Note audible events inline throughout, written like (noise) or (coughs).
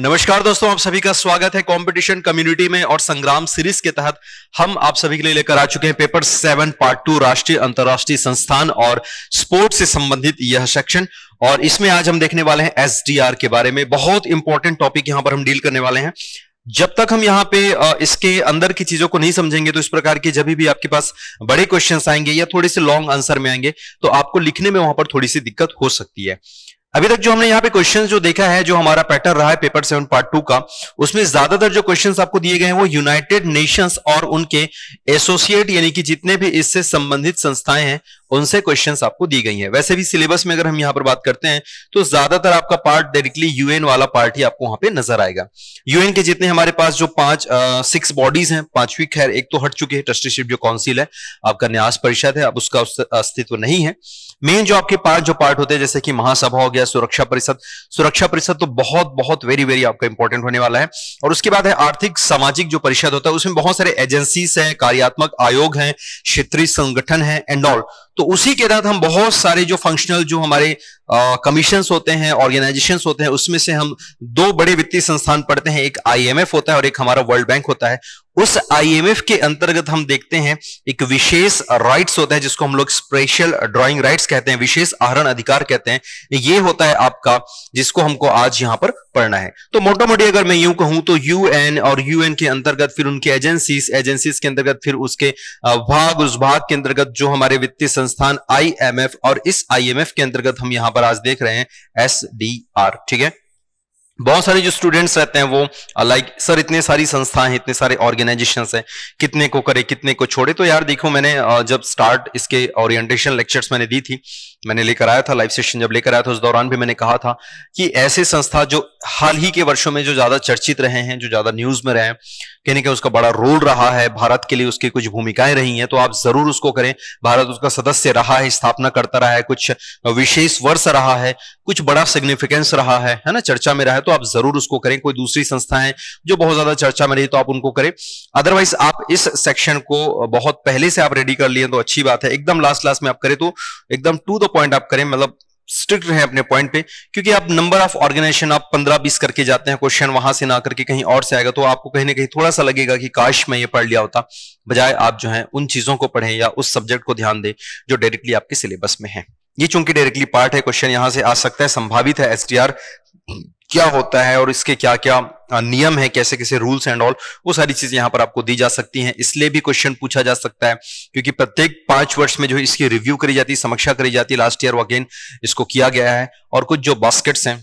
नमस्कार दोस्तों आप सभी का स्वागत है कंपटीशन कम्युनिटी में और संग्राम सीरीज के तहत हम आप सभी के लिए लेकर आ चुके हैं पेपर सेवन पार्ट टू राष्ट्रीय अंतर्राष्ट्रीय संस्थान और स्पोर्ट्स से संबंधित यह सेक्शन और इसमें आज हम देखने वाले हैं एसडीआर के बारे में बहुत इंपॉर्टेंट टॉपिक यहां पर हम डील करने वाले हैं जब तक हम यहाँ पे इसके अंदर की चीजों को नहीं समझेंगे तो इस प्रकार के जब भी आपके पास बड़े क्वेश्चन आएंगे या थोड़े से लॉन्ग आंसर में आएंगे तो आपको लिखने में वहां पर थोड़ी सी दिक्कत हो सकती है अभी तक जो हमने यहाँ पे क्वेश्चंस जो देखा है जो हमारा पैटर्न रहा है पेपर सेवन पार्ट टू का उसमें ज्यादातर जो क्वेश्चंस आपको दिए गए हैं वो यूनाइटेड नेशंस और उनके एसोसिएट यानी कि जितने भी इससे संबंधित संस्थाएं हैं उनसे क्वेश्चंस आपको दी गई हैं वैसे भी सिलेबस में अगर हम यहाँ पर बात करते हैं तो ज्यादातर आपका पार्ट डायरेक्टली यूएन वाला पार्ट ही आपको वहां पे नजर आएगा यूएन के जितने हमारे पास जो पांच सिक्स बॉडीज हैं पांचवी खैर एक तो हट चुकी है ट्रस्टीशिप जो काउंसिल है आपका न्यास परिषद है अब उसका अस्तित्व नहीं है मेन जो आपके पार्ट जो पार्ट होते हैं जैसे कि महासभा हो गया सुरक्षा परिषद सुरक्षा परिषद तो बहुत बहुत वेरी वेरी आपका इंपॉर्टेंट होने वाला है और उसके बाद है आर्थिक सामाजिक जो परिषद होता है उसमें बहुत सारे एजेंसीज है कार्यात्मक आयोग है क्षेत्रीय संगठन है एंड ऑल तो उसी के तहत हम बहुत सारे जो फंक्शनल जो हमारे कमीशन होते हैं ऑर्गेनाइजेशन होते हैं उसमें से हम दो बड़े वित्तीय संस्थान पढ़ते हैं एक आई होता है और एक हमारा वर्ल्ड बैंक होता है उस आईएमएफ के अंतर्गत हम देखते हैं एक विशेष राइट्स होता है जिसको हम लोग स्पेशल ड्राइंग राइट्स कहते हैं विशेष आहरण अधिकार कहते हैं ये होता है आपका जिसको हमको आज यहां पर पढ़ना है तो मोटा मोटी अगर मैं यूं कहूं तो यूएन और यूएन के अंतर्गत फिर उनके एजेंसी एजेंसी के अंतर्गत फिर उसके भाग उस भाग के अंतर्गत जो हमारे वित्तीय संस्थान आई और इस आई के अंतर्गत हम यहां पर आज देख रहे हैं एस ठीक है बहुत सारे जो स्टूडेंट्स रहते हैं वो लाइक uh, सर इतने सारी संस्थाएं हैं इतने सारे ऑर्गेनाइजेशन हैं कितने को करे कितने को छोड़े तो यार देखो मैंने uh, जब स्टार्ट इसके ओरिएंटेशन लेक्चर्स मैंने दी थी मैंने लेकर आया था लाइव सेशन जब लेकर आया था उस दौरान भी मैंने कहा था कि ऐसे संस्था जो हाल ही के वर्षों में जो ज्यादा चर्चित रहे हैं जो ज्यादा न्यूज में रहे हैं कहने के उसका बड़ा रोल रहा है भारत के लिए उसकी कुछ भूमिकाएं रही हैं तो आप जरूर उसको करें भारत उसका सदस्य रहा है स्थापना करता रहा है कुछ विशेष वर्ष रहा है कुछ बड़ा सिग्निफिकेंस रहा है है ना चर्चा में रहा है तो आप जरूर उसको करें कोई दूसरी संस्थाएं जो बहुत ज्यादा चर्चा में रही तो आप उनको करें अदरवाइज आप इस सेक्शन को बहुत पहले से आप रेडी कर लिए तो अच्छी बात है एकदम लास्ट लास्ट में आप करें तो एकदम टू द पॉइंट आप करें मतलब स्ट्रिक्ट रहे अपने पॉइंट पे क्योंकि आप नंबर ऑफ ऑर्गेनाइजेशन आप 15-20 करके जाते हैं क्वेश्चन वहां से ना करके कहीं और से आएगा तो आपको कहीं ना कहीं थोड़ा सा लगेगा कि काश मैं ये पढ़ लिया होता बजाय आप जो है उन चीजों को पढ़ें या उस सब्जेक्ट को ध्यान दें जो डायरेक्टली आपके सिलेबस में है ये चूंकि डायरेक्टली पार्ट है क्वेश्चन यहां से आ सकता है संभावित है एसडीआर क्या होता है और इसके क्या क्या नियम है कैसे कैसे रूल्स एंड ऑल वो सारी चीजें यहां पर आपको दी जा सकती हैं इसलिए भी क्वेश्चन पूछा जा सकता है क्योंकि प्रत्येक पांच वर्ष में जो इसकी रिव्यू करी जाती है समीक्षा करी जाती है लास्ट ईयर अगेन इसको किया गया है और कुछ जो बास्केट्स हैं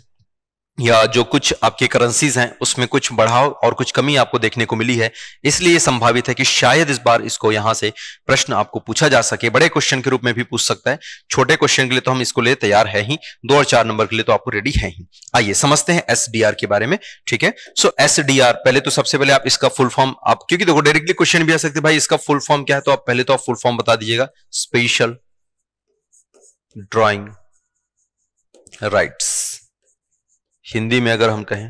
या जो कुछ आपके करेंसीज हैं उसमें कुछ बढ़ाव और कुछ कमी आपको देखने को मिली है इसलिए संभावित है कि शायद इस बार इसको यहां से प्रश्न आपको पूछा जा सके बड़े क्वेश्चन के रूप में भी पूछ सकता है छोटे क्वेश्चन के लिए तो हम इसको लिए तैयार है ही दो और चार नंबर के लिए तो आपको रेडी है ही आइए समझते हैं एस के बारे में ठीक है सो एस पहले तो सबसे पहले आप इसका फुल फॉर्म आप क्योंकि देखो डायरेक्टली क्वेश्चन भी आ सकते भाई इसका फुल फॉर्म क्या है तो आप पहले तो आप फुल फॉर्म बता दीजिएगा स्पेशल ड्रॉइंग राइट्स हिंदी में अगर हम कहें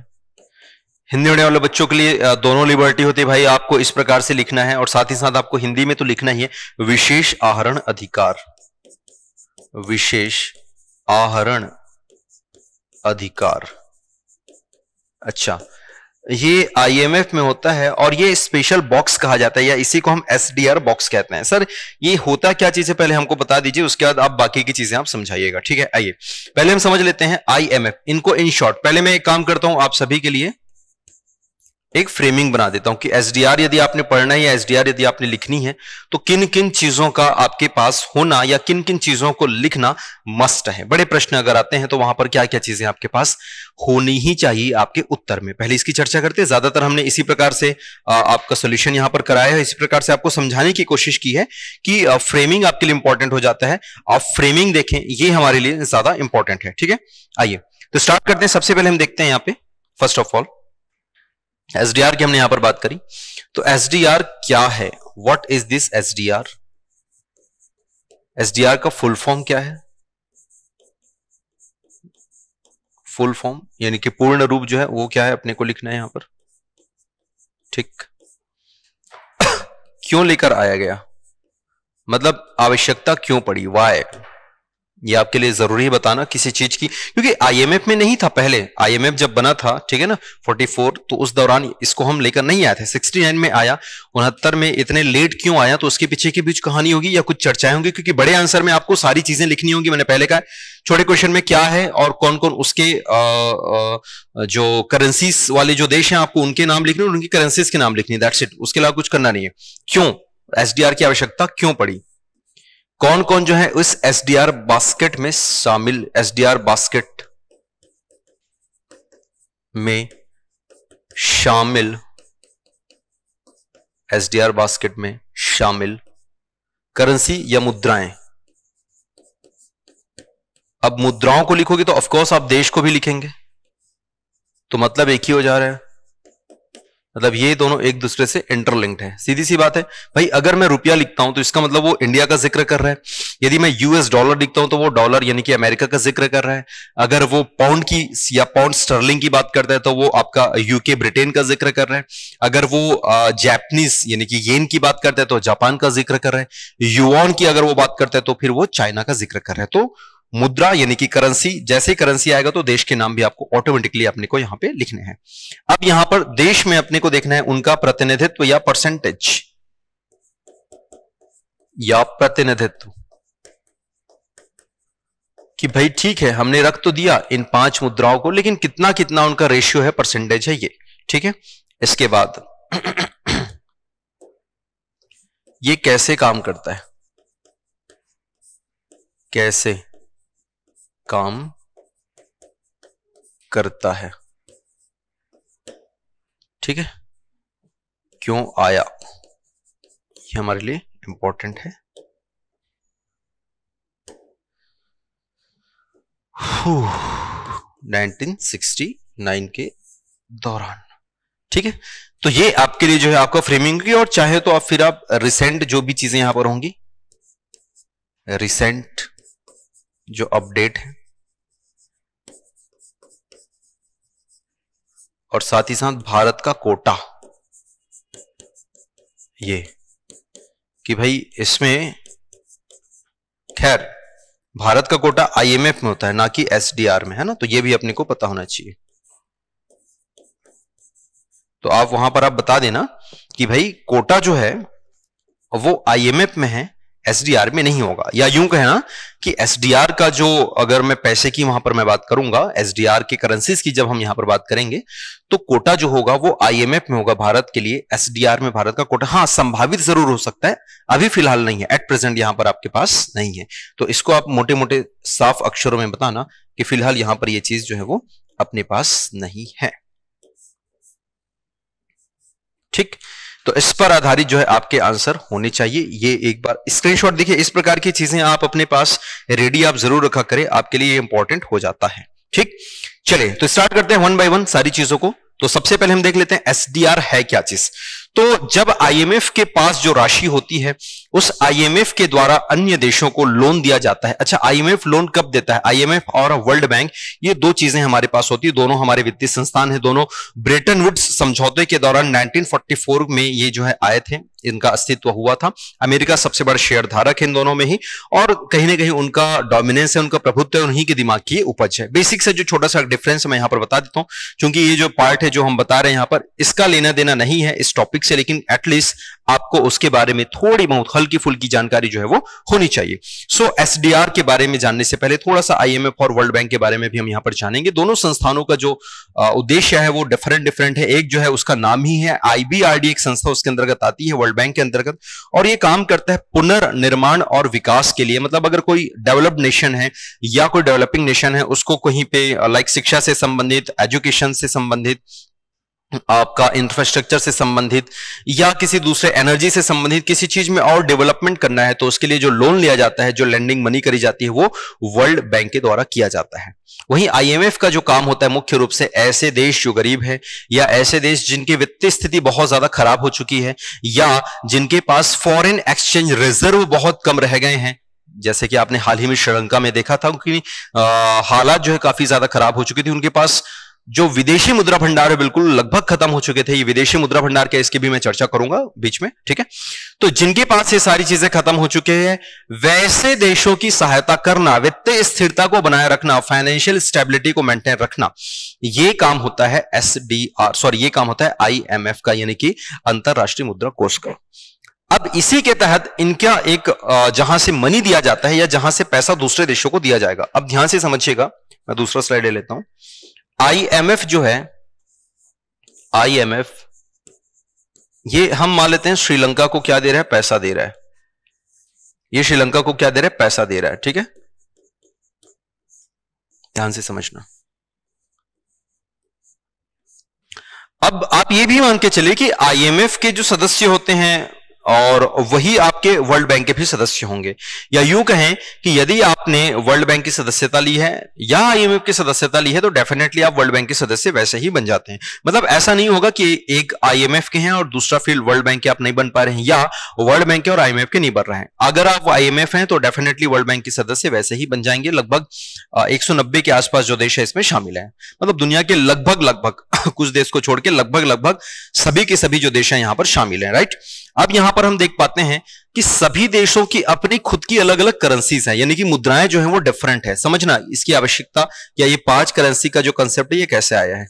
हिंदी मीडियम वाले बच्चों के लिए दोनों लिबर्टी होती है भाई आपको इस प्रकार से लिखना है और साथ ही साथ आपको हिंदी में तो लिखना ही है विशेष आहरण अधिकार विशेष आहरण अधिकार अच्छा ये आई में होता है और ये स्पेशल बॉक्स कहा जाता है या इसी को हम एस बॉक्स कहते हैं सर ये होता क्या चीज है पहले हमको बता दीजिए उसके बाद आप बाकी की चीजें आप समझाइएगा ठीक है आइए पहले हम समझ लेते हैं आई इनको इन शॉर्ट पहले मैं एक काम करता हूं आप सभी के लिए एक फ्रेमिंग बना देता हूं कि एसडीआर यदि आपने पढ़ना है या एसडीआर यदि आपने लिखनी है तो किन किन चीजों का आपके पास होना या किन किन चीजों को लिखना मस्ट है बड़े प्रश्न अगर आते हैं तो वहां पर क्या क्या चीजें आपके पास होनी ही चाहिए आपके उत्तर में पहले इसकी चर्चा करते हैं ज्यादातर हमने इसी प्रकार से आपका सोल्यूशन यहां पर कराया है इसी प्रकार से आपको समझाने की कोशिश की है कि फ्रेमिंग आपके लिए इंपॉर्टेंट हो जाता है आप फ्रेमिंग देखें ये हमारे लिए ज्यादा इंपॉर्टेंट है ठीक है आइए तो स्टार्ट करते हैं सबसे पहले हम देखते हैं यहाँ पे फर्स्ट ऑफ ऑल एस की हमने यहां पर बात करी तो एस क्या है what is this S D R S D R का फुल फॉर्म क्या है फुल फॉर्म यानी कि पूर्ण रूप जो है वो क्या है अपने को लिखना है यहां पर ठीक (coughs) क्यों लेकर आया गया मतलब आवश्यकता क्यों पड़ी वाय ये आपके लिए जरूरी है बताना किसी चीज की क्योंकि आईएमएफ में नहीं था पहले आईएमएफ जब बना था ठीक है ना 44 तो उस दौरान इसको हम लेकर नहीं आए थे 69 में आया उनहत्तर में इतने लेट क्यों आया तो उसके पीछे की बीच कहानी होगी या कुछ चर्चाएं होंगी क्योंकि बड़े आंसर में आपको सारी चीजें लिखनी होंगी मैंने पहले कहा छोटे क्वेश्चन में क्या है और कौन कौन उसके आ, आ, जो करेंसीज वाले जो देश है आपको उनके नाम लिखने और उनकी करेंसीज के नाम लिखने दैट्स इट उसके अलावा कुछ करना नहीं है क्यों एसडीआर की आवश्यकता क्यों पड़ी कौन कौन जो है उस एस बास्केट में शामिल एस बास्केट में शामिल एस बास्केट में शामिल करेंसी या मुद्राएं अब मुद्राओं को लिखोगे तो ऑफकोर्स आप देश को भी लिखेंगे तो मतलब एक ही हो जा रहा है मतलब ये दोनों एक दूसरे से इंटरलिंक्ड है सीधी सी बात है भाई अगर मैं रुपया लिखता हूं तो इसका मतलब वो इंडिया का जिक्र कर रहा है यदि मैं यूएस डॉलर लिखता हूं तो वो डॉलर यानी कि अमेरिका का जिक्र कर रहा है अगर वो पाउंड की या पाउंड स्टर्लिंग की बात करता है तो वो आपका यूके ब्रिटेन का जिक्र कर रहा है अगर वो जैपनीज यानी कि येन की बात करता है तो जापान का जिक्र कर रहा है युआन की अगर वो बात करता है तो फिर वो चाइना का जिक्र कर रहा है तो मुद्रा यानी कि करेंसी जैसे करेंसी आएगा तो देश के नाम भी आपको ऑटोमेटिकली अपने को यहां पे लिखने हैं अब यहां पर देश में अपने को देखना है उनका प्रतिनिधित्व या परसेंटेज या प्रतिनिधित्व कि भाई ठीक है हमने रख तो दिया इन पांच मुद्राओं को लेकिन कितना कितना उनका रेशियो है परसेंटेज है ये ठीक है इसके बाद ये कैसे काम करता है कैसे काम करता है ठीक है क्यों आया ये हमारे लिए इंपॉर्टेंट है नाइनटीन सिक्सटी नाइन के दौरान ठीक है तो ये आपके लिए जो है आपका फ्रेमिंग की और चाहे तो आप फिर आप रिसेंट जो भी चीजें यहां पर होंगी रिसेंट जो अपडेट है और साथ ही साथ भारत का कोटा ये कि भाई इसमें खैर भारत का कोटा आईएमएफ में होता है ना कि एसडीआर में है ना तो ये भी अपने को पता होना चाहिए तो आप वहां पर आप बता देना कि भाई कोटा जो है वो आईएमएफ में है एसडीआर में नहीं होगा या यूं कहना कि एसडीआर का जो अगर मैं पैसे की वहां पर मैं बात करूंगा एसडीआर के करेंसीज की जब हम यहां पर बात करेंगे तो कोटा जो होगा वो आईएमएफ में होगा भारत के लिए एसडीआर में भारत का कोटा हाँ संभावित जरूर हो सकता है अभी फिलहाल नहीं है एट प्रेजेंट यहां पर आपके पास नहीं है तो इसको आप मोटे मोटे साफ अक्षरों में बताना कि फिलहाल यहां पर यह चीज जो है वो अपने पास नहीं है ठीक तो इस पर आधारित जो है आपके आंसर होने चाहिए ये एक बार स्क्रीनशॉट देखिए इस प्रकार की चीजें आप अपने पास रेडी आप जरूर रखा करें आपके लिए इंपॉर्टेंट हो जाता है ठीक चले तो स्टार्ट करते हैं वन बाय वन सारी चीजों को तो सबसे पहले हम देख लेते हैं एसडीआर है क्या चीज तो जब आईएमएफ के पास जो राशि होती है उस आईएमएफ के द्वारा अन्य देशों को लोन दिया जाता है अच्छा आईएमएफ लोन कब देता है आईएमएफ और वर्ल्ड बैंक ये दो चीजें हमारे पास होती है दोनों हमारे वित्तीय संस्थान है दोनों ब्रिटेन वुड्स समझौते के दौरान 1944 में ये जो है आए थे इनका अस्तित्व हुआ था अमेरिका सबसे बड़ा शेयर धारक है इन दोनों में ही और कहीं ना कहीं उनका डोमिनेंस है उनका प्रभुत्व है उन्हीं के दिमाग की उपज है बेसिक से जो छोटा सा डिफरेंस मैं यहां पर बता देता हूं क्योंकि ये जो पार्ट है जो हम बता रहे हैं यहां पर इसका लेना देना नहीं है इस टॉपिक से लेकिन एटलीस्ट आपको उसके बारे में थोड़ी बहुत हल्की फुल्की जानकारी जो है वो होनी चाहिए सो so, एसडीआर के बारे में जानने से पहले थोड़ा सा आई और वर्ल्ड बैंक के बारे में भी हम यहाँ पर जानेंगे दोनों संस्थानों का जो उद्देश्य है वो डिफरेंट डिफरेंट है एक जो है उसका नाम ही है आईबीआरडी एक संस्था उसके अंतर्गत आती है वर्ल्ड बैंक के अंतर्गत और ये काम करता है पुनर्निर्माण और विकास के लिए मतलब अगर कोई डेवलप्ड नेशन है या कोई डेवलपिंग नेशन है उसको कहीं पे लाइक शिक्षा से संबंधित एजुकेशन से संबंधित आपका इंफ्रास्ट्रक्चर से संबंधित या किसी दूसरे एनर्जी से संबंधित किसी चीज में और डेवलपमेंट करना है तो उसके लिए जो लोन लिया जाता है जो लैंडिंग मनी करी जाती है वो वर्ल्ड बैंक के द्वारा किया जाता है वहीं आईएमएफ का जो काम होता है मुख्य रूप से ऐसे देश जो गरीब है या ऐसे देश जिनकी वित्तीय स्थिति बहुत ज्यादा खराब हो चुकी है या जिनके पास फॉरेन एक्सचेंज रिजर्व बहुत कम रह गए हैं जैसे कि आपने हाल ही में श्रीलंका में देखा था कि हालात जो है काफी ज्यादा खराब हो चुकी थी उनके पास जो विदेशी मुद्रा भंडार है बिल्कुल लगभग खत्म हो चुके थे ये विदेशी मुद्रा भंडार क्या इसकी भी मैं चर्चा करूंगा बीच में ठीक है तो जिनके पास ये सारी चीजें खत्म हो चुके हैं वैसे देशों की सहायता करना वित्तीय स्थिरता को बनाए रखना फाइनेंशियल स्टेबिलिटी को मेंटेन रखना ये काम होता है एस सॉरी ये काम होता है आई का यानी कि अंतरराष्ट्रीय मुद्रा कोष का अब इसी के तहत इनका एक जहां से मनी दिया जाता है या जहां से पैसा दूसरे देशों को दिया जाएगा अब ध्यान से समझिएगा मैं दूसरा स्लाइड ले लेता हूं आईएमएफ जो है आईएमएफ ये हम मान लेते हैं श्रीलंका को क्या दे रहा है पैसा दे रहा है ये श्रीलंका को क्या दे रहा है पैसा दे रहा है ठीक है ध्यान से समझना अब आप ये भी मान के चले कि आईएमएफ के जो सदस्य होते हैं और वही आपके वर्ल्ड बैंक के भी सदस्य होंगे या यूं कहें कि यदि आपने वर्ल्ड बैंक की सदस्यता ली है या आईएमएफ की सदस्यता ली है तो डेफिनेटली आप वर्ल्ड बैंक के सदस्य वैसे ही बन जाते हैं मतलब ऐसा नहीं होगा कि एक आईएमएफ के हैं और दूसरा फील्ड वर्ल्ड बैंक के आप नहीं बन पा रहे हैं या वर्ल्ड बैंक के और आईएमएफ के नहीं बन रहे हैं अगर आप आईएमएफ हैं तो डेफिनेटली वर्ल्ड बैंक के सदस्य वैसे ही बन जाएंगे लगभग एक के आसपास जो देश है इसमें शामिल है मतलब दुनिया के लगभग लगभग (coughs) कुछ देश को छोड़ के लगभग लगभग सभी के सभी जो देश है यहां पर शामिल है राइट अब यहां पर पर हम देख पाते हैं कि सभी देशों की अपनी खुद की अलग अलग करेंसीज हैं यानी कि मुद्राएं जो हैं वो डिफरेंट है समझना इसकी आवश्यकता या ये पांच करेंसी का जो कंसेप्ट है ये कैसे आया है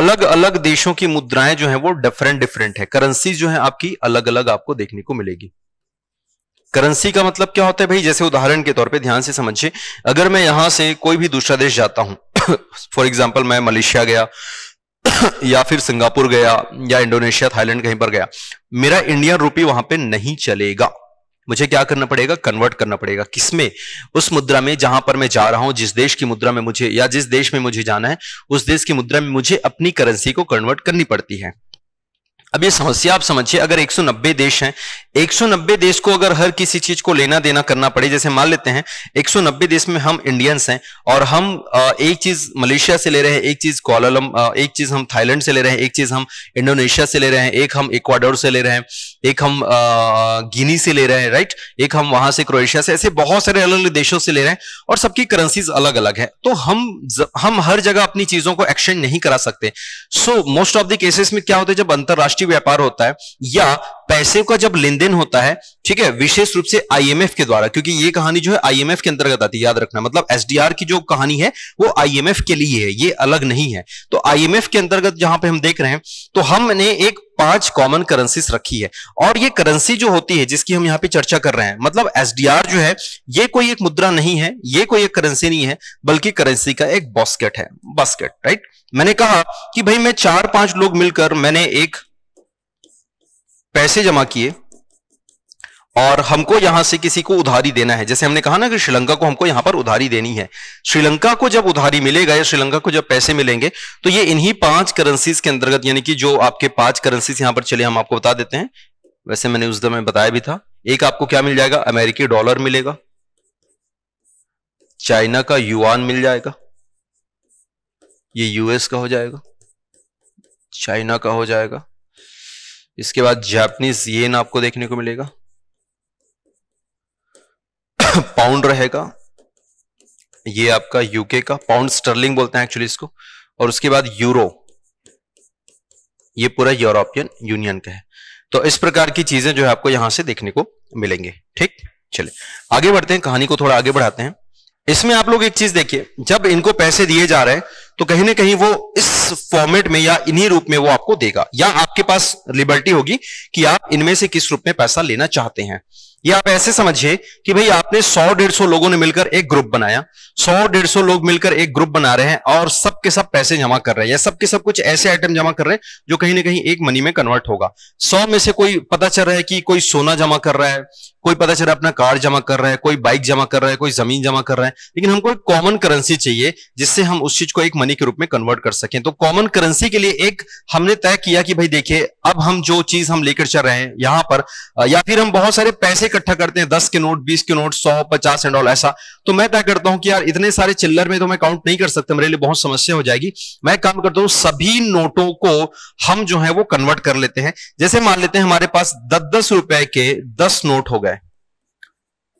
अलग अलग देशों की मुद्राएं जो है वो डिफरेंट डिफरेंट है करेंसी जो है आपकी अलग अलग आपको देखने को मिलेगी करेंसी का मतलब क्या होता है भाई जैसे उदाहरण के तौर पे ध्यान से समझिए अगर मैं यहां से कोई भी दूसरा देश जाता हूं फॉर एग्जाम्पल मैं मलेशिया गया (coughs) या फिर सिंगापुर गया या इंडोनेशिया थाईलैंड कहीं पर गया मेरा इंडियन रूपी वहां पे नहीं चलेगा मुझे क्या करना पड़ेगा कन्वर्ट करना पड़ेगा किसमें उस मुद्रा में जहां पर मैं जा रहा हूं जिस देश की मुद्रा में मुझे या जिस देश में मुझे जाना है उस देश की मुद्रा में मुझे अपनी करेंसी को कन्वर्ट करनी पड़ती है अब ये समस्या आप समझिए अगर 190 देश हैं 190 देश को अगर हर किसी चीज को लेना देना करना पड़े जैसे मान लेते हैं 190 देश में हम इंडियंस हैं और हम एक चीज मलेशिया से ले रहे हैं एक चीज कोलालम एक चीज हम थाईलैंड से ले रहे हैं एक चीज हम इंडोनेशिया से ले रहे हैं एक हम इक्वाडोर से ले रहे हैं एक हम गिनी से ले रहे हैं राइट एक हम वहां से क्रोएशिया से ऐसे बहुत सारे अलग अलग देशों से ले रहे हैं और सबकी करेंसीज अलग अलग है तो हम हम हर जगह अपनी चीजों को एक्सचेंज नहीं करा सकते so most of the cases में क्या होता है जब अंतरराष्ट्रीय अंतरराष्ट्रीय व्यापार होता है या पैसे का जब लेन देन होता है ठीक है विशेष रूप से आईएमएफ के द्वारा क्योंकि ये कहानी जो है आईएमएफ के अंतर्गत आती है याद रखना मतलब एसडीआर की जो कहानी है वो आईएमएफ के लिए है ये अलग नहीं है तो आईएमएफ के अंतर्गत जहां पे हम देख रहे हैं तो हमने एक पांच कॉमन करेंसी रखी है और ये करेंसी जो होती है जिसकी हम यहाँ पे चर्चा कर रहे हैं मतलब एस जो है ये कोई एक मुद्रा नहीं है ये कोई एक करेंसी नहीं है बल्कि करेंसी का एक बॉस्केट है बॉस्केट राइट मैंने कहा कि भाई मैं चार पांच लोग मिलकर मैंने एक पैसे जमा किए और हमको यहां से किसी को उधारी देना है जैसे हमने कहा ना कि श्रीलंका को हमको यहां पर उधारी देनी है श्रीलंका को जब उधारी मिलेगा या श्रीलंका को जब पैसे मिलेंगे तो ये इन्हीं पांच करेंसीज के अंतर्गत यानी कि जो आपके पांच करेंसीज यहां पर चले हम आपको बता देते हैं वैसे मैंने उस दम बताया भी था एक आपको क्या मिल जाएगा अमेरिकी डॉलर मिलेगा चाइना का युआन मिल जाएगा ये यूएस का हो जाएगा चाइना का हो जाएगा इसके बाद जापानीज येन आपको देखने को मिलेगा पाउंड (coughs) रहेगा ये आपका यूके का पाउंड स्टर्लिंग बोलते हैं एक्चुअली इसको और उसके बाद यूरो ये पूरा यूरोपियन यूनियन का है तो इस प्रकार की चीजें जो है आपको यहां से देखने को मिलेंगे ठीक चले आगे बढ़ते हैं कहानी को थोड़ा आगे बढ़ाते हैं इसमें आप लोग एक चीज देखिए जब इनको पैसे दिए जा रहे हैं तो कहीं ना कहीं वो इस फॉर्मेट में या इन्हीं रूप में वो आपको देगा या आपके पास लिबर्टी होगी कि आप इनमें से किस रूप में पैसा लेना चाहते हैं ये आप ऐसे समझिए कि भाई आपने 100 डेढ़ सौ लोगों ने मिलकर एक ग्रुप बनाया 100 डेढ़ सौ लोग मिलकर एक ग्रुप बना रहे हैं और सबके सब पैसे जमा कर रहे हैं या सबके सब कुछ ऐसे आइटम जमा कर रहे हैं जो कहीं ना कहीं एक मनी में कन्वर्ट होगा 100 में से कोई पता चल रहा है कि कोई सोना जमा कर रहा है कोई पता चल रहा है अपना कार जमा कर रहा है कोई बाइक जमा कर रहा है कोई जमीन जमा कर रहा है लेकिन हमको एक कॉमन करेंसी चाहिए जिससे हम उस चीज को एक मनी के रूप में कन्वर्ट कर सकें तो कॉमन करेंसी के लिए एक हमने तय किया कि भाई देखिए अब हम जो चीज हम लेकर चल रहे हैं यहां पर या फिर हम बहुत सारे पैसे इकट्ठा करते हैं दस के नोट बीस के नोट सौ पचास एंड ऑल ऐसा तो मैं क्या करता हूं कि यार इतने सारे चिल्लर में तो मैं काउंट नहीं कर सकता मेरे लिए बहुत समस्या हो जाएगी मैं काम करता हूं सभी नोटों को हम जो है वो कन्वर्ट कर लेते हैं जैसे मान लेते हैं हमारे पास दस दस रुपए के दस नोट हो गए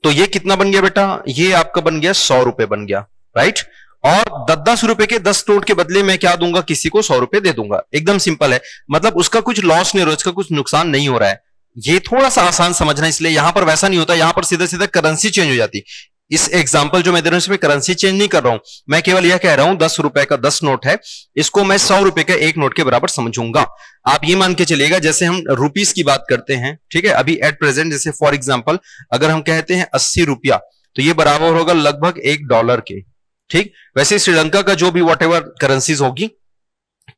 तो ये कितना बन गया बेटा ये आपका बन गया सौ रुपए बन गया राइट और दस दस रुपए के दस नोट के बदले मैं क्या दूंगा किसी को सौ रुपए दे दूंगा एकदम सिंपल है मतलब उसका कुछ लॉस नहीं हो रहा उसका कुछ नुकसान नहीं हो रहा है ये थोड़ा सा आसान समझना इसलिए यहां पर वैसा नहीं होता यहां पर सीधे सीधे करेंसी चेंज हो जाती इस एग्जाम्पल जो मैं दे रहा हूं इसमें करेंसी चेंज नहीं कर रहा हूं मैं केवल यह कह रहा हूं दस रुपए का दस नोट है इसको मैं सौ रुपए का एक नोट के बराबर समझूंगा आप ये मान के चलिएगा जैसे हम रुपीस की बात करते हैं ठीक है अभी एट प्रेजेंट जैसे फॉर एग्जाम्पल अगर हम कहते हैं अस्सी रुपया तो ये बराबर होगा लगभग एक डॉलर के ठीक वैसे श्रीलंका का जो भी वॉट करेंसीज होगी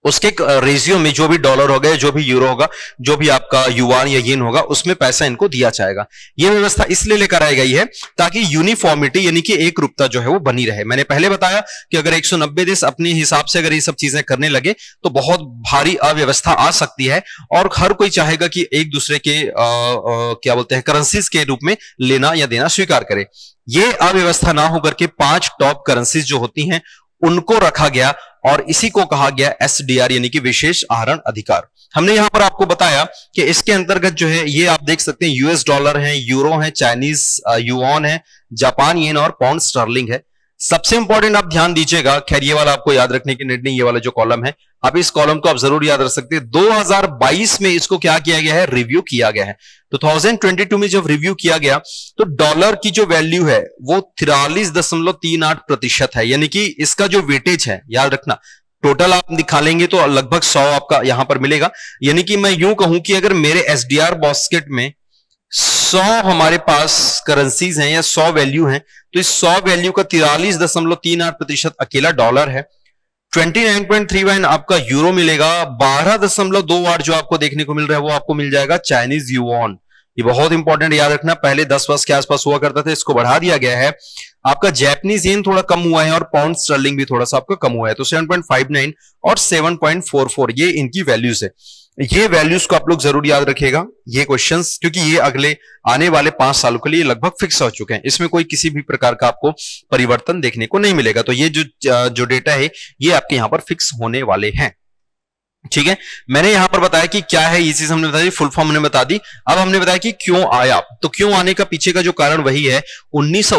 उसके रेजियो में जो भी डॉलर होगा जो भी यूरो होगा जो भी आपका युवान या यिन होगा उसमें पैसा इनको दिया जाएगा यह व्यवस्था इसलिए लेकर आई गई है ताकि यूनिफॉर्मिटी यानी कि एक रूपता जो है वो बनी रहे मैंने पहले बताया कि अगर 190 देश अपने हिसाब से अगर ये सब चीजें करने लगे तो बहुत भारी अव्यवस्था आ सकती है और हर कोई चाहेगा कि एक दूसरे के आ, आ, क्या बोलते हैं करेंसीज के रूप में लेना या देना स्वीकार करे ये अव्यवस्था ना होकर के पांच टॉप करेंसीज जो होती हैं उनको रखा गया और इसी को कहा गया एस यानी कि विशेष आहरण अधिकार हमने यहां पर आपको बताया कि इसके अंतर्गत जो है ये आप देख सकते हैं यूएस डॉलर है यूरो है चाइनीज यून है जापान येन और पॉन स्टर्लिंग है सबसे इंपॉर्टेंट आप ध्यान दीजिएगा खैर ये वाला आपको याद रखने की निर्णय ये वाला जो कॉलम है आप इस कॉलम को आप जरूर याद रख सकते हैं 2022 में इसको क्या किया गया है रिव्यू किया गया है तो 2022 में जब रिव्यू किया गया तो डॉलर की जो वैल्यू है वो तिरालीस दशमलव तीन आठ प्रतिशत है यानी कि इसका जो वेटेज है याद रखना टोटल आप निकालेंगे तो लगभग सौ आपका यहां पर मिलेगा यानी कि मैं यूं कहूं कि अगर मेरे एस बॉस्केट में सौ हमारे पास करेंसीज हैं या सौ वैल्यू हैं तो इस सौ वैल्यू का तिरालीस दशमलव तीन आठ प्रतिशत अकेला डॉलर है ट्वेंटी थ्री वन आपका यूरो मिलेगा बारह दशमलव दो आठ जो आपको देखने को मिल रहा है वो आपको मिल जाएगा चाइनीज यून ये बहुत इंपॉर्टेंट याद रखना पहले दस वर्ष के आसपास हुआ करता था इसको बढ़ा दिया गया है आपका जैपनीज येन थोड़ा कम हुआ है और पाउंड स्टर्लिंग भी थोड़ा सा आपका कम हुआ है तो नाइन और फोर ये इनकी वैल्यूज है ये वैल्यूज को आप लोग जरूर याद रखिएगा ये क्वेश्चंस क्योंकि ये अगले आने वाले पांच सालों के लिए लगभग फिक्स हो चुके हैं इसमें कोई किसी भी प्रकार का आपको परिवर्तन देखने को नहीं मिलेगा तो ये जो जो डेटा है ये आपके यहाँ पर फिक्स होने वाले हैं ठीक है मैंने यहां पर बताया कि क्या है ये चीज हमने बता दी फुल फॉर्म हमने बता दी अब हमने बताया कि क्यों आया तो क्यों आने का पीछे का जो कारण वही है उन्नीस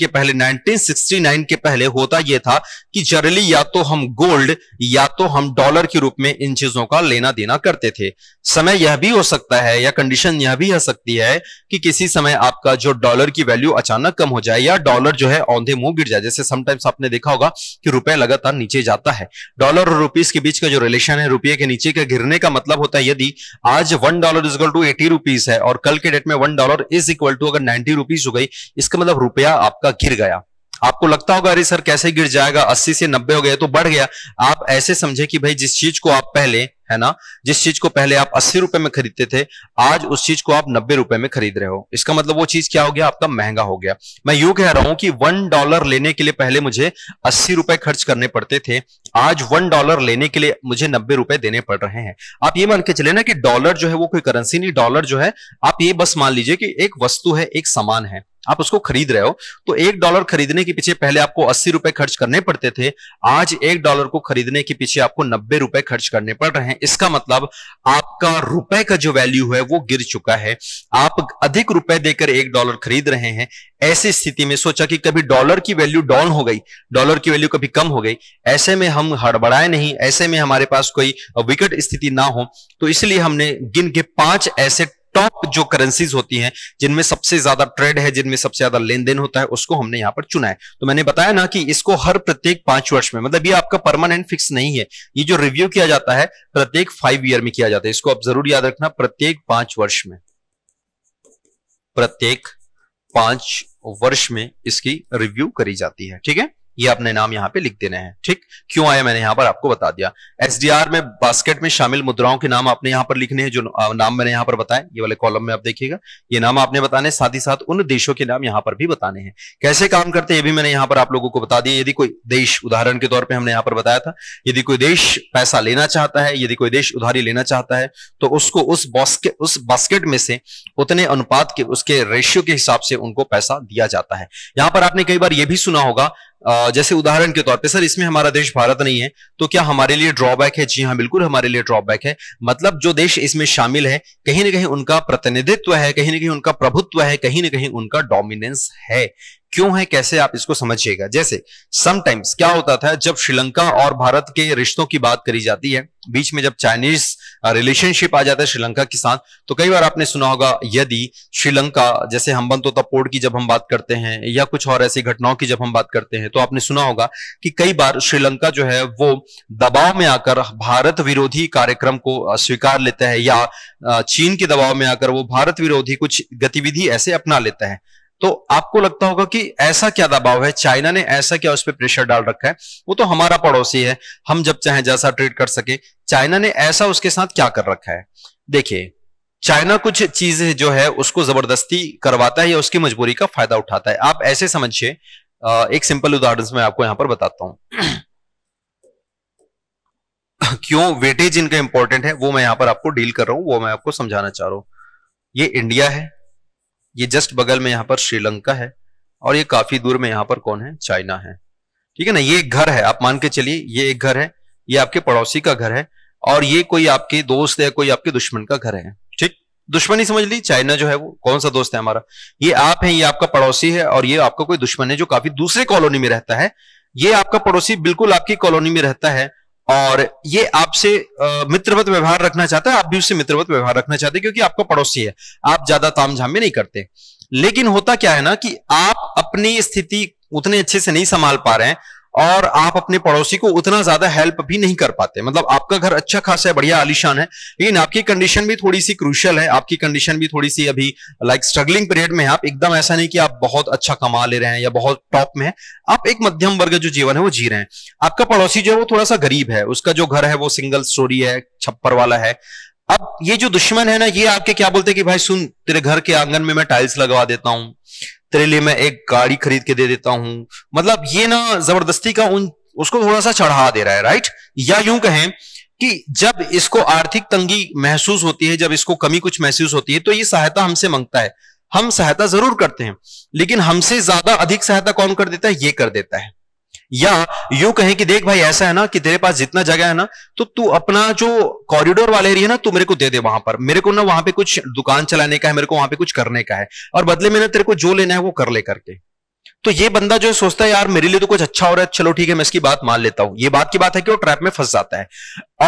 के पहले 1969 के पहले होता यह था कि जनरली या तो हम गोल्ड या तो हम डॉलर के रूप में इन चीजों का लेना देना करते थे समय यह भी हो सकता है या कंडीशन यह भी हो सकती है कि किसी समय आपका जो डॉलर की वैल्यू अचानक कम हो जाए या डॉलर जो है औंधे मुंह गिर जाए जैसे समटाइम्स आपने देखा होगा कि रुपया लगातार नीचे जाता है डॉलर और रुपीज के बीच का जो रिलेशन है रुपये के नीचे के गिरने का मतलब होता है यदि आज one dollar is equal to eighty rupees है और कल के डेट में one dollar is equal to अगर नाइनटी रुपीज हो गई इसका मतलब रुपया आपका गिर गया आपको लगता होगा अरे सर कैसे गिर जाएगा अस्सी से नब्बे हो गया तो बढ़ गया आप ऐसे समझे कि भाई जिस चीज को आप पहले है ना जिस चीज को पहले आप अस्सी रुपए में खरीदते थे आज उस चीज को आप नब्बे रुपए में खरीद रहे हो इसका मतलब वो चीज क्या हो गया आपका महंगा हो गया मैं यू कह रहा हूं कि वन डॉलर लेने के लिए पहले मुझे अस्सी रुपए खर्च करने पड़ते थे आज वन डॉलर लेने के लिए मुझे नब्बे रुपए देने पड़ रहे हैं आप ये मान के चले ना कि डॉलर जो है वो कोई करेंसी नहीं डॉलर जो है आप ये बस मान लीजिए कि एक वस्तु है एक सामान है आप उसको खरीद रहे हो तो एक डॉलर खरीदने के पीछे पहले आपको अस्सी रुपए खर्च करने पड़ते थे आज एक डॉलर को खरीदने के पीछे आपको नब्बे रुपए खर्च करने पड़ रहे हैं इसका मतलब आपका रुपए का जो वैल्यू है वो गिर चुका है आप अधिक रुपए देकर एक डॉलर खरीद रहे हैं ऐसी स्थिति में सोचा कि कभी डॉलर की वैल्यू डाउन हो गई डॉलर की वैल्यू कभी कम हो गई ऐसे में हम हड़बड़ाए नहीं ऐसे में हमारे पास कोई विकट स्थिति ना हो तो इसलिए हमने गिन के पांच ऐसे टॉप जो करेंसीज होती हैं जिनमें सबसे ज्यादा ट्रेड है जिनमें सबसे ज्यादा लेन देन होता है उसको हमने यहाँ पर चुना है तो मैंने बताया ना कि इसको हर प्रत्येक पांच वर्ष में मतलब ये आपका परमानेंट फिक्स नहीं है ये जो रिव्यू किया जाता है प्रत्येक फाइव ईयर में किया जाता है इसको आप जरूर याद रखना प्रत्येक पांच वर्ष में प्रत्येक पांच वर्ष में इसकी रिव्यू करी जाती है ठीक है ये अपने नाम यहाँ पे लिख देने हैं ठीक क्यों आया मैंने यहाँ पर आपको बता दिया एसडीआर में बास्केट में शामिल मुद्राओं के नाम आपने यहाँ पर लिखने हैं जो नाम मैंने यहाँ पर बताए ये वाले कॉलम में आप देखिएगा ये नाम आपने बताने साथ ही साथ उन देशों के नाम यहाँ पर भी बताने हैं कैसे काम करते हैं ये भी मैंने यहाँ पर आप लोगों को बता दिया यदि कोई देश उदाहरण के तौर पर हमने यहाँ पर बताया था यदि कोई देश पैसा लेना चाहता है यदि कोई देश उधारी लेना चाहता है तो उसको उस बॉस्केट उस बास्केट में से उतने अनुपात के उसके रेशियो के हिसाब से उनको पैसा दिया जाता है यहाँ पर आपने कई बार ये भी सुना होगा जैसे उदाहरण के तौर पे सर इसमें हमारा देश भारत नहीं है तो क्या हमारे लिए ड्रॉबैक है जी हाँ बिल्कुल हमारे लिए ड्रॉबैक है मतलब जो देश इसमें शामिल है कहीं ना कहीं उनका प्रतिनिधित्व है कहीं ना कहीं उनका प्रभुत्व है कहीं ना कहीं उनका डोमिनेंस है क्यों है कैसे आप इसको समझिएगा जैसे समटाइम्स क्या होता था जब श्रीलंका और भारत के रिश्तों की बात करी जाती है बीच में जब चाइनीज रिलेशनशिप आ जाता है श्रीलंका के साथ तो कई बार आपने सुना होगा यदि श्रीलंका जैसे हम्बनतोता पोर्ट की जब हम बात करते हैं या कुछ और ऐसी घटनाओं की जब हम बात करते हैं तो आपने सुना होगा कि कई बार श्रीलंका जो है वो दबाव में आकर भारत विरोधी कार्यक्रम को स्वीकार लेता है या चीन के दबाव में आकर वो भारत विरोधी कुछ गतिविधि ऐसे अपना लेता है तो आपको लगता होगा कि ऐसा क्या दबाव है चाइना ने ऐसा क्या उस पर प्रेशर डाल रखा है वो तो हमारा पड़ोसी है हम जब चाहे जैसा ट्रेड कर सके चाइना ने ऐसा उसके साथ क्या कर रखा है देखिए चाइना कुछ चीजें जो है उसको जबरदस्ती करवाता है या उसकी मजबूरी का फायदा उठाता है आप ऐसे समझिए एक सिंपल उदाहरण मैं आपको यहां पर बताता हूं (clears throat) क्यों वेटेज इनका इंपॉर्टेंट है वो मैं यहां पर आपको डील कर रहा हूं वो मैं आपको समझाना चाह रहा हूं ये इंडिया है ये जस्ट बगल में यहाँ पर श्रीलंका है और ये काफी दूर में यहाँ पर कौन है चाइना है ठीक है ना ये एक घर है आप मान के चलिए ये एक घर है ये आपके पड़ोसी का घर है और ये कोई आपके दोस्त है कोई आपके दुश्मन का घर है ठीक दुश्मन ही समझ ली चाइना जो है वो कौन सा दोस्त है हमारा ये आप है ये आपका पड़ोसी है और ये आपका कोई दुश्मन है जो काफी दूसरे कॉलोनी में रहता है ये आपका पड़ोसी बिल्कुल आपकी कॉलोनी में रहता है और ये आपसे मित्रवत व्यवहार रखना चाहता है आप भी उससे मित्रवत व्यवहार रखना चाहते हैं क्योंकि आपका पड़ोसी है आप ज्यादा ताम में नहीं करते लेकिन होता क्या है ना कि आप अपनी स्थिति उतने अच्छे से नहीं संभाल पा रहे हैं और आप अपने पड़ोसी को उतना ज्यादा हेल्प भी नहीं कर पाते मतलब आपका घर अच्छा खासा है बढ़िया आलिशान है लेकिन आपकी कंडीशन भी थोड़ी सी क्रूशल है आपकी कंडीशन भी थोड़ी सी अभी लाइक स्ट्रगलिंग पीरियड में है आप एकदम ऐसा नहीं कि आप बहुत अच्छा कमा ले रहे हैं या बहुत टॉप में है आप एक मध्यम वर्ग जो जीवन है वो जी रहे हैं आपका पड़ोसी जो है वो थोड़ा सा गरीब है उसका जो घर है वो सिंगल स्टोरी है छप्पर वाला है अब ये जो दुश्मन है ना ये आपके क्या बोलते हैं कि भाई सुन तेरे घर के आंगन में मैं टाइल्स लगवा देता हूँ तेरे लिए मैं एक गाड़ी खरीद के दे देता हूं मतलब ये ना जबरदस्ती का उन उसको थोड़ा सा चढ़ा दे रहा है राइट या यूं कहें कि जब इसको आर्थिक तंगी महसूस होती है जब इसको कमी कुछ महसूस होती है तो ये सहायता हमसे मांगता है हम सहायता जरूर करते हैं लेकिन हमसे ज्यादा अधिक सहायता कौन कर देता है ये कर देता है या यू कहें कि देख भाई ऐसा है ना कि तेरे पास जितना जगह है ना तो तू अपना जो कॉरिडोर वाला एरिया ना तू मेरे को दे दे वहां पर मेरे को ना वहां पे कुछ दुकान चलाने का है मेरे को वहां पे कुछ करने का है और बदले में ना तेरे को जो लेना है वो कर ले करके तो ये बंदा जो है सोचता है यार मेरे लिए तो कुछ अच्छा हो रहा है चलो ठीक है मैं इसकी बात मान लेता हूं ये बात की बात है कि वो ट्रैप में फंस जाता है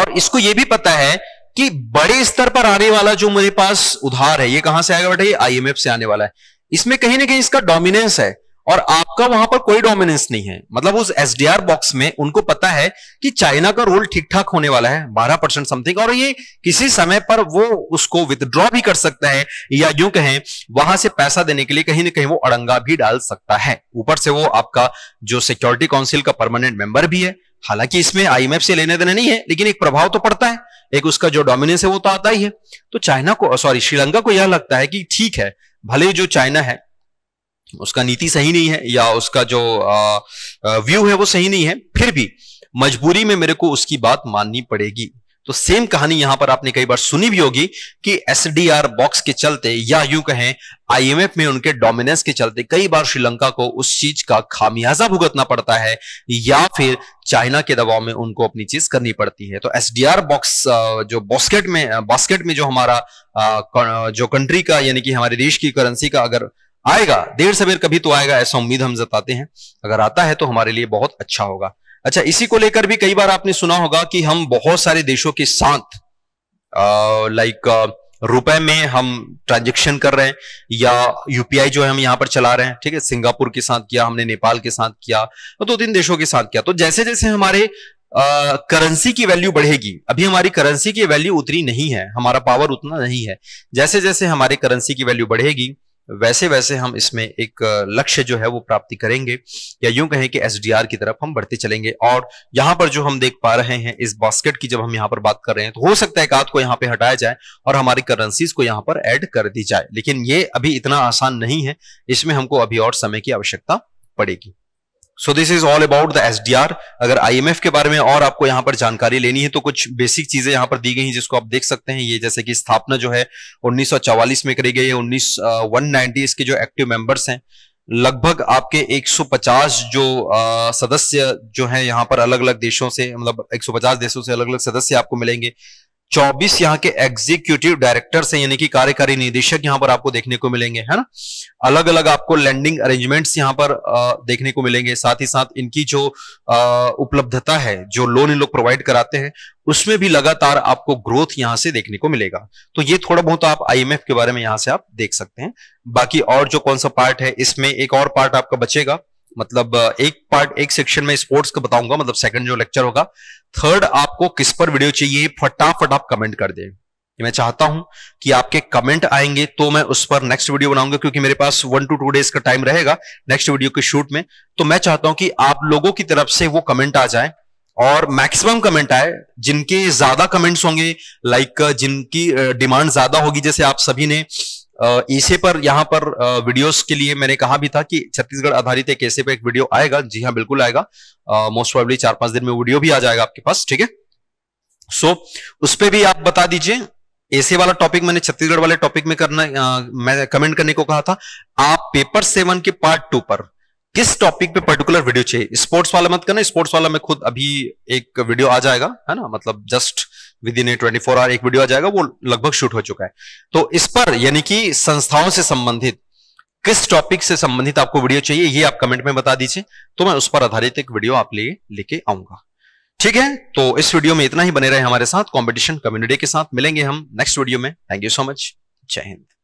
और इसको ये भी पता है कि बड़े स्तर पर आने वाला जो मेरे पास उधार है ये कहां से आएगा बेटा ये आईएमएफ से आने वाला है इसमें कहीं ना कहीं इसका डोमिनेंस है और आपका वहां पर कोई डोमिनेंस नहीं है मतलब उस एस बॉक्स में उनको पता है कि चाइना का रोल ठीक ठाक होने वाला है बारह परसेंट समथिंग और ये किसी समय पर वो उसको विदड्रॉ भी कर सकता है या यूं कहें वहां से पैसा देने के लिए कहीं ना कहीं वो अड़ंगा भी डाल सकता है ऊपर से वो आपका जो सिक्योरिटी काउंसिल का परमानेंट मेंबर भी है हालांकि इसमें आईएमएफ से लेने देने नहीं है लेकिन एक प्रभाव तो पड़ता है एक उसका जो डोमिनेंस है वो तो आता ही है तो चाइना को सॉरी श्रीलंका को यह लगता है कि ठीक है भले जो चाइना है उसका नीति सही नहीं है या उसका जो व्यू है वो सही नहीं है फिर भी मजबूरी में मेरे को उसकी बात माननी पड़ेगी तो सेम कहानी यहां पर आपने कई बार सुनी भी होगी कि एस बॉक्स के चलते या यूं कहें आईएमएफ में उनके डोमिनेंस के चलते कई बार श्रीलंका को उस चीज का खामियाजा भुगतना पड़ता है या फिर चाइना के दबाव में उनको अपनी चीज करनी पड़ती है तो एस बॉक्स जो बॉस्केट में बास्केट में जो हमारा जो कंट्री का यानी कि हमारे देश की करेंसी का अगर आएगा देर सवेर कभी तो आएगा ऐसा उम्मीद हम जताते हैं अगर आता है तो हमारे लिए बहुत अच्छा होगा अच्छा इसी को लेकर भी कई बार आपने सुना होगा कि हम बहुत सारे देशों के साथ लाइक रुपए में हम ट्रांजेक्शन कर रहे हैं या यूपीआई जो है हम यहाँ पर चला रहे हैं ठीक है सिंगापुर के साथ किया हमने नेपाल के साथ किया दो तो तीन देशों के साथ किया तो जैसे जैसे हमारे करेंसी की वैल्यू बढ़ेगी अभी हमारी करेंसी की वैल्यू उतनी नहीं है हमारा पावर उतना नहीं है जैसे जैसे हमारी करेंसी की वैल्यू बढ़ेगी वैसे वैसे हम इसमें एक लक्ष्य जो है वो प्राप्ति करेंगे या यूं कहें कि एसडीआर की तरफ हम बढ़ते चलेंगे और यहां पर जो हम देख पा रहे हैं इस बास्केट की जब हम यहाँ पर बात कर रहे हैं तो हो सकता है एक को यहाँ पे हटाया जाए और हमारी करेंसीज को यहाँ पर ऐड कर दी जाए लेकिन ये अभी इतना आसान नहीं है इसमें हमको अभी और समय की आवश्यकता पड़ेगी so this is all about the SDR अगर आईएमएफ के बारे में और आपको यहाँ पर जानकारी लेनी है तो कुछ बेसिक चीजें यहाँ पर दी गई हैं जिसको आप देख सकते हैं ये जैसे कि स्थापना जो है 1944 में करी गई है उन्नीस वन इसके जो एक्टिव मेंबर्स हैं लगभग आपके 150 जो आ, सदस्य जो हैं यहाँ पर अलग अलग देशों से मतलब 150 देशों से अलग अलग सदस्य आपको मिलेंगे चौबीस यहाँ के एग्जीक्यूटिव डायरेक्टर्स हैं यानी कि कार्यकारी निदेशक यहाँ पर आपको देखने को मिलेंगे है ना अलग अलग आपको लैंडिंग अरेंजमेंट्स यहाँ पर आ, देखने को मिलेंगे साथ ही साथ इनकी जो उपलब्धता है जो लोन इन लोग प्रोवाइड कराते हैं उसमें भी लगातार आपको ग्रोथ यहाँ से देखने को मिलेगा तो ये थोड़ा बहुत आप आईएमएफ के बारे में यहाँ से आप देख सकते हैं बाकी और जो कौन सा पार्ट है इसमें एक और पार्ट आपका बचेगा मतलब एक पार्ट एक सेक्शन में स्पोर्ट्स का बताऊंगा मतलब सेकंड जो लेक्चर होगा थर्ड आपको किस पर वीडियो चाहिए फटाफट आप कमेंट कर दें मैं चाहता हूं कि आपके कमेंट आएंगे तो मैं उस पर नेक्स्ट वीडियो बनाऊंगा क्योंकि मेरे पास वन टू टू डेज का टाइम रहेगा नेक्स्ट वीडियो के शूट में तो मैं चाहता हूं कि आप लोगों की तरफ से वो कमेंट आ जाए और मैक्सिमम कमेंट आए जिनके ज्यादा कमेंट्स होंगे लाइक जिनकी डिमांड ज्यादा होगी जैसे आप सभी ने इसे पर यहाँ पर वीडियोस के लिए मैंने कहा भी था कि छत्तीसगढ़ आधारित एक ऐसे पर एक वीडियो आएगा जी हाँ बिल्कुल आएगा मोस्ट प्रॉब्ली चार पांच दिन में वीडियो भी आ जाएगा आपके पास ठीक है सो उस पर भी आप बता दीजिए ऐसे वाला टॉपिक मैंने छत्तीसगढ़ वाले टॉपिक में करना आ, मैं कमेंट करने को कहा था आप पेपर सेवन के पार्ट टू पर किस टॉपिक पे पर्टिकुलर वीडियो चाहिए स्पोर्ट्स वाला मत करना स्पोर्ट्स वाला में खुद अभी एक वीडियो आ जाएगा है ना मतलब just within a twenty four hour एक वीडियो आ जाएगा वो लगभग शूट हो चुका है तो इस पर यानी कि संस्थाओं से संबंधित किस टॉपिक से संबंधित आपको वीडियो चाहिए ये आप कमेंट में बता दीजिए तो मैं उस पर आधारित एक वीडियो आप लिए लेके आऊंगा ठीक है तो इस वीडियो में इतना ही बने रहे हमारे साथ कंपटीशन कम्युनिटी के साथ मिलेंगे हम नेक्स्ट वीडियो में थैंक यू सो मच जय हिंद